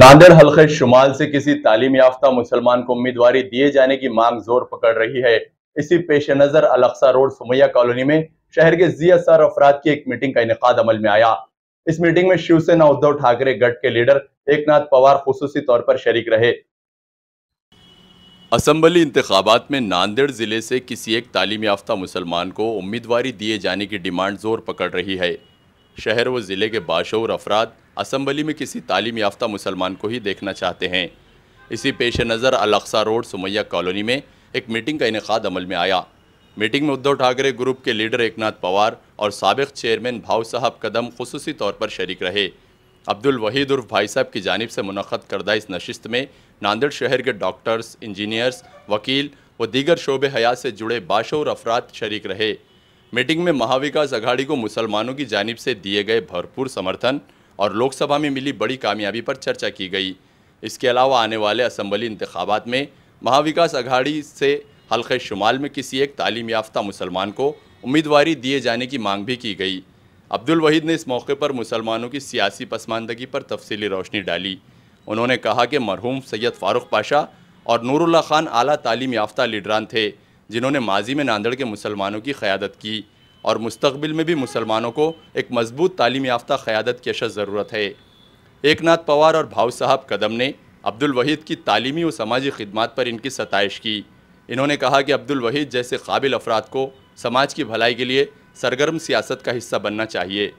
नांदेड़ हल्के शुमाल से किसी तालीम याफ्ता मुसलमान को उम्मीदवारी दिए जाने की मांग जोर पकड़ रही है इसी पेश नजर अलक्सा रोड सुमैया कॉलोनी में शहर के जी एस आर अफराद की एक मीटिंग का इनका अमल में आया इस मीटिंग में शिवसेना उद्धव ठाकरे गट के लीडर एक नाथ पवार खसूसी तौर पर शरीक रहे असम्बली इंतबात में नांदेड़ ज़िले से किसी एक तालीम याफ्ता मुसलमान को उम्मीदवारी दिए जाने की डिमांड जोर पकड़ रही है शहर व ज़िले के बाशूर अफराद असम्बली में किसी तालीम याफ्ता मुसलमान को ही देखना चाहते हैं इसी पेश नज़र अलक्सा रोड सुमैया कॉलोनी में एक मीटिंग का इनका अमल में आया मीटिंग में उद्धव ठाकरे ग्रुप के लीडर एकनाथ पवार और सबक चेयरमैन भाव साहब कदम खसूस तौर पर शरीक रहे अब्दुल वहीद उर्फ भाई साहब की जानब से मुनद करदा इस नशस्त में नांदेड़ शहर के डॉक्टर्स इंजीनियर्स वकील व दीगर शोब हयात से जुड़े बाशोर अफराद शरीक रहे मीटिंग में महाविकास अघाड़ी को मुसलमानों की जानब से दिए गए भरपूर समर्थन और लोकसभा में मिली बड़ी कामयाबी पर चर्चा की गई इसके अलावा आने वाले असम्बली इंतबात में महाविकास अघाड़ी से हल्के शुमाल में किसी एक तालीम याफ्ता मुसलमान को उम्मीदवारी दिए जाने की मांग भी की गई अब्दुल वहीद ने इस मौके पर मुसलमानों की सियासी पसमानदगी पर तफसली रोशनी डाली उन्होंने कहा कि मरहूम सैयद फ़ारूक पाशा और नूरुल्ला खान आला तालीम याफ्ता लीडरान थे जिन्होंने माजी में नांदेड़ के मुसलमानों की क़्यादत की और मुस्तबिल में भी मुसलमानों को एक मजबूत तालीम याफ्ता क़्यादत की अशद ज़रूरत है एक नाथ पवार और भाव साहब कदम ने अब्दुल वहीद की तालीमी और समाजी खदमात पर इनकी सतश की इन्होंने कहा कि अब्दुल वहीद जैसे काबिल अफराद को समाज की भलाई के लिए सरगर्म सियासत का हिस्सा बनना चाहिए